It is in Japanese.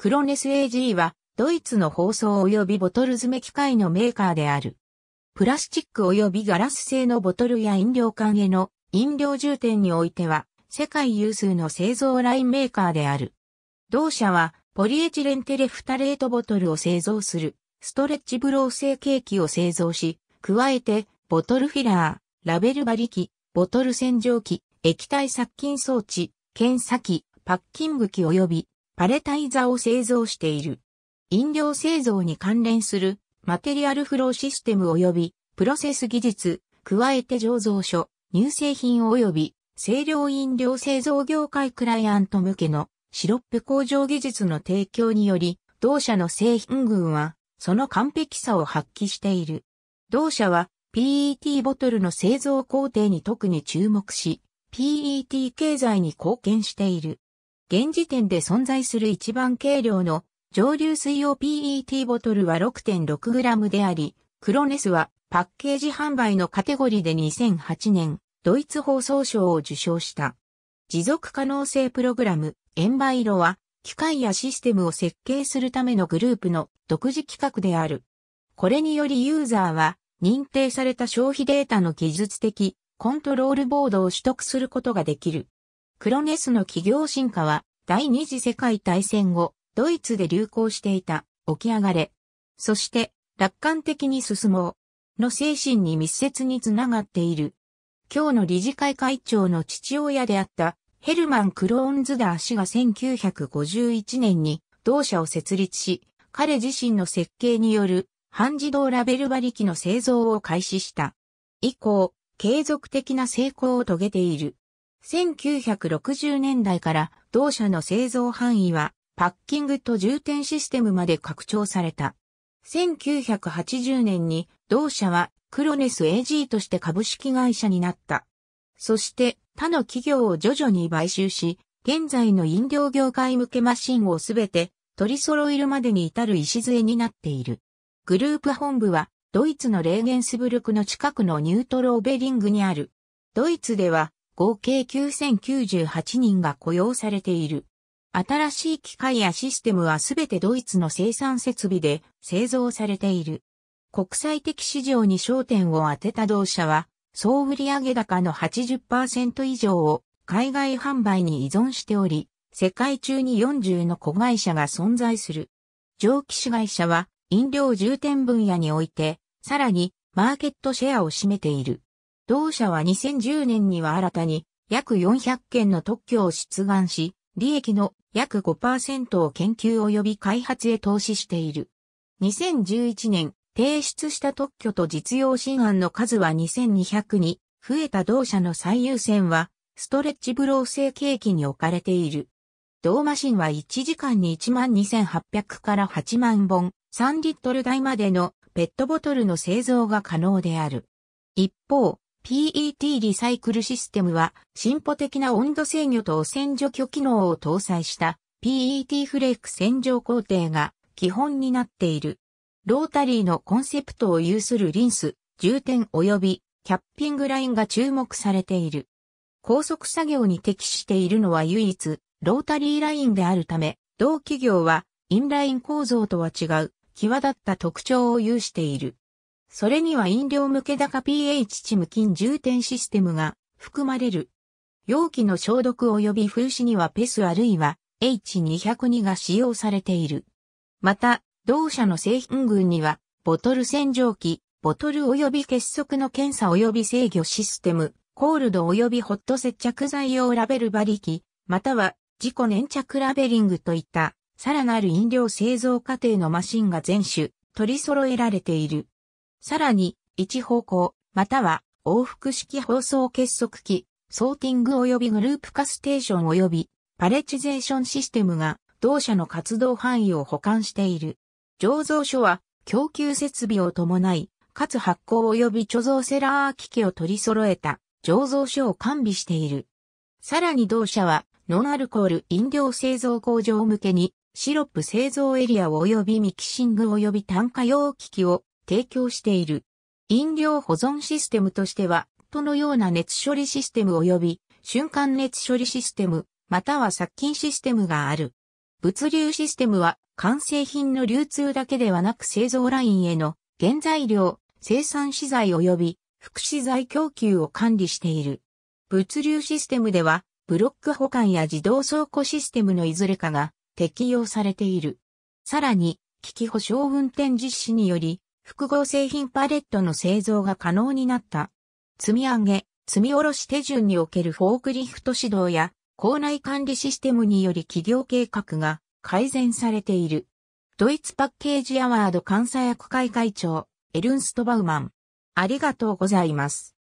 クロネス AG は、ドイツの包装及びボトル詰め機械のメーカーである。プラスチック及びガラス製のボトルや飲料缶への飲料充填においては、世界有数の製造ラインメーカーである。同社は、ポリエチレンテレフタレートボトルを製造する、ストレッチブロー製ケーキを製造し、加えて、ボトルフィラー、ラベル張り機、ボトル洗浄機、液体殺菌装置、検査機、パッキング機及びパレタイザを製造している。飲料製造に関連するマテリアルフローシステム及びプロセス技術、加えて醸造所、乳製品及び清涼飲料製造業界クライアント向けのシロップ工場技術の提供により、同社の製品群はその完璧さを発揮している。同社は PET ボトルの製造工程に特に注目し、PET 経済に貢献している。現時点で存在する一番軽量の上流水用 PET ボトルは 6.6g であり、クロネスはパッケージ販売のカテゴリーで2008年、ドイツ放送賞を受賞した。持続可能性プログラム、エンバイロは、機械やシステムを設計するためのグループの独自企画である。これによりユーザーは、認定された消費データの技術的、コントロールボードを取得することができる。クロネスの企業進化は、第二次世界大戦後、ドイツで流行していた、起き上がれ。そして、楽観的に進もう。の精神に密接につながっている。今日の理事会会長の父親であった、ヘルマン・クローンズダー氏が1951年に同社を設立し、彼自身の設計による半自動ラベル馬力の製造を開始した。以降、継続的な成功を遂げている。1960年代から同社の製造範囲はパッキングと充填システムまで拡張された。1980年に同社はクロネス AG として株式会社になった。そして他の企業を徐々に買収し、現在の飲料業界向けマシンをすべて取り揃えるまでに至る礎になっている。グループ本部はドイツのレーゲンスブルクの近くのニュートローベリングにある。ドイツでは合計9098人が雇用されている。新しい機械やシステムはすべてドイツの生産設備で製造されている。国際的市場に焦点を当てた同社は、総売上高の80%以上を海外販売に依存しており、世界中に40の子会社が存在する。蒸気子会社は飲料重点分野において、さらにマーケットシェアを占めている。同社は2010年には新たに約400件の特許を出願し、利益の約5%を研究及び開発へ投資している。2011年、提出した特許と実用新案の数は2200に増えた同社の最優先は、ストレッチブロー成形機に置かれている。同マシンは1時間に12,800から8万本、3リットル台までのペットボトルの製造が可能である。一方、PET リサイクルシステムは進歩的な温度制御と汚染除去機能を搭載した PET フレーク洗浄工程が基本になっている。ロータリーのコンセプトを有するリンス、充填及びキャッピングラインが注目されている。高速作業に適しているのは唯一、ロータリーラインであるため、同企業はインライン構造とは違う、際立った特徴を有している。それには飲料向け高 pH 値無菌充填システムが含まれる。容器の消毒及び風刺にはペスあるいは H202 が使用されている。また、同社の製品群には、ボトル洗浄機、ボトル及び結束の検査及び制御システム、コールド及びホット接着剤用ラベル馬力、または自己粘着ラベリングといった、さらなる飲料製造過程のマシンが全種取り揃えられている。さらに、一方向、または往復式放送結束機、ソーティング及びグループ化ステーション及びパレチゼーションシステムが同社の活動範囲を保管している。醸造所は供給設備を伴い、かつ発行及び貯蔵セラー機器を取り揃えた醸造所を完備している。さらに同社はノンアルコール飲料製造工場向けにシロップ製造エリア及びミキシング及び単価用機器を提供している。飲料保存システムとしては、とのような熱処理システム及び瞬間熱処理システム、または殺菌システムがある。物流システムは完成品の流通だけではなく製造ラインへの原材料、生産資材及び福祉材供給を管理している。物流システムではブロック保管や自動倉庫システムのいずれかが適用されている。さらに、機器保証運転実施により複合製品パレットの製造が可能になった。積み上げ、積み下ろし手順におけるフォークリフト指導や、校内管理システムにより企業計画が改善されている。ドイツパッケージアワード監査役会会長、エルンスト・バウマン。ありがとうございます。